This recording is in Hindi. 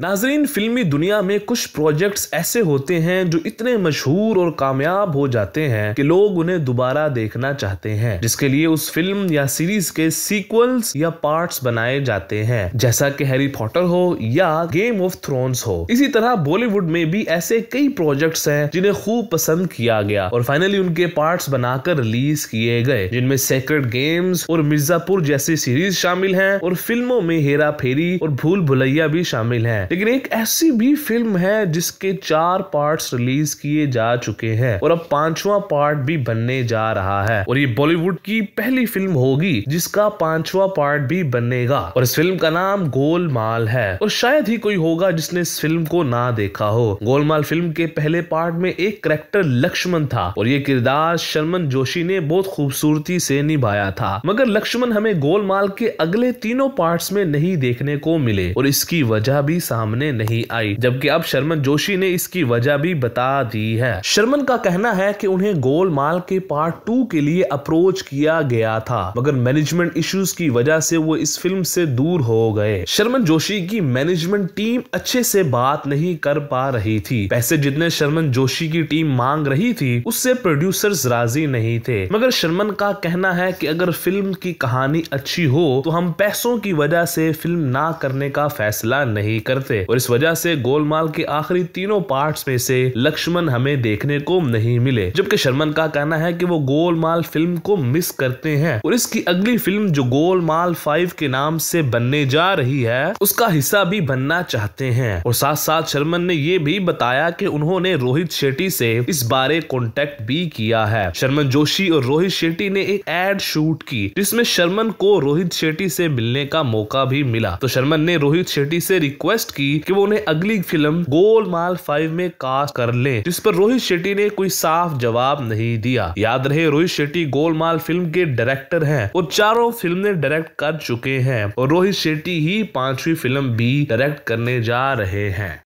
नाजरीन फिल्मी दुनिया में कुछ प्रोजेक्ट्स ऐसे होते हैं जो इतने मशहूर और कामयाब हो जाते हैं कि लोग उन्हें दोबारा देखना चाहते हैं जिसके लिए उस फिल्म या सीरीज के सीक्वल्स या पार्ट्स बनाए जाते हैं जैसा कि हैरी पॉटर हो या गेम ऑफ थ्रोन्स हो इसी तरह बॉलीवुड में भी ऐसे कई प्रोजेक्ट्स हैं जिन्हें खूब पसंद किया गया और फाइनली उनके पार्ट्स बनाकर रिलीज किए गए जिनमें सेक्रेट गेम्स और मिर्जापुर जैसी सीरीज शामिल है और फिल्मों में हेरा फेरी और भूल भुलैया भी शामिल है लेकिन एक ऐसी भी फिल्म है जिसके चार पार्ट्स रिलीज किए जा चुके हैं और अब पांचवा पार्ट भी बनने जा रहा है और ये बॉलीवुड की पहली फिल्म होगी जिसका पांचवा पार्ट भी बनेगा और इस फिल्म का नाम गोलमाल है और शायद ही कोई होगा जिसने इस फिल्म को ना देखा हो गोलमाल फिल्म के पहले पार्ट में एक करेक्टर लक्ष्मण था और ये किरदार शर्मन जोशी ने बहुत खूबसूरती से निभाया था मगर लक्ष्मण हमें गोलमाल के अगले तीनों पार्ट्स में नहीं देखने को मिले और इसकी वजह भी सामने सामने नहीं आई जबकि अब शर्मन जोशी ने इसकी वजह भी बता दी है शर्मन का कहना है कि उन्हें गोलमाल के पार्ट टू के लिए अप्रोच किया गया था मगर मैनेजमेंट इश्यूज की वजह से वो इस फिल्म से दूर हो गए शर्मन जोशी की मैनेजमेंट टीम अच्छे से बात नहीं कर पा रही थी पैसे जितने शर्मन जोशी की टीम मांग रही थी उससे प्रोड्यूसर्स राजी नहीं थे मगर शर्मन का कहना है कि अगर फिल्म की कहानी अच्छी हो तो हम पैसों की वजह से फिल्म ना करने का फैसला नहीं करते थे और इस वजह से गोलमाल के आखिरी तीनों पार्ट्स में से लक्ष्मण हमें देखने को नहीं मिले जबकि शर्मन का कहना है कि वो गोलमाल फिल्म को मिस करते हैं और इसकी अगली फिल्म जो गोलमाल फाइव के नाम से बनने जा रही है उसका हिस्सा भी बनना चाहते हैं और साथ साथ शर्मन ने ये भी बताया कि उन्होंने रोहित शेट्टी से इस बारे कॉन्टेक्ट भी किया है शर्मन जोशी और रोहित शेट्टी ने एक एड शूट की जिसमें शर्मन को रोहित शेट्टी से मिलने का मौका भी मिला तो शर्मन ने रोहित शेट्टी से रिक्वेस्ट की कि वो उन्हें अगली फिल्म गोलमाल फाइव में कास्ट कर ले जिस पर रोहित शेट्टी ने कोई साफ जवाब नहीं दिया याद रहे रोहित शेट्टी गोलमाल फिल्म के डायरेक्टर है वो चारों ने डायरेक्ट कर चुके हैं और रोहित शेट्टी ही पांचवी फिल्म भी डायरेक्ट करने जा रहे हैं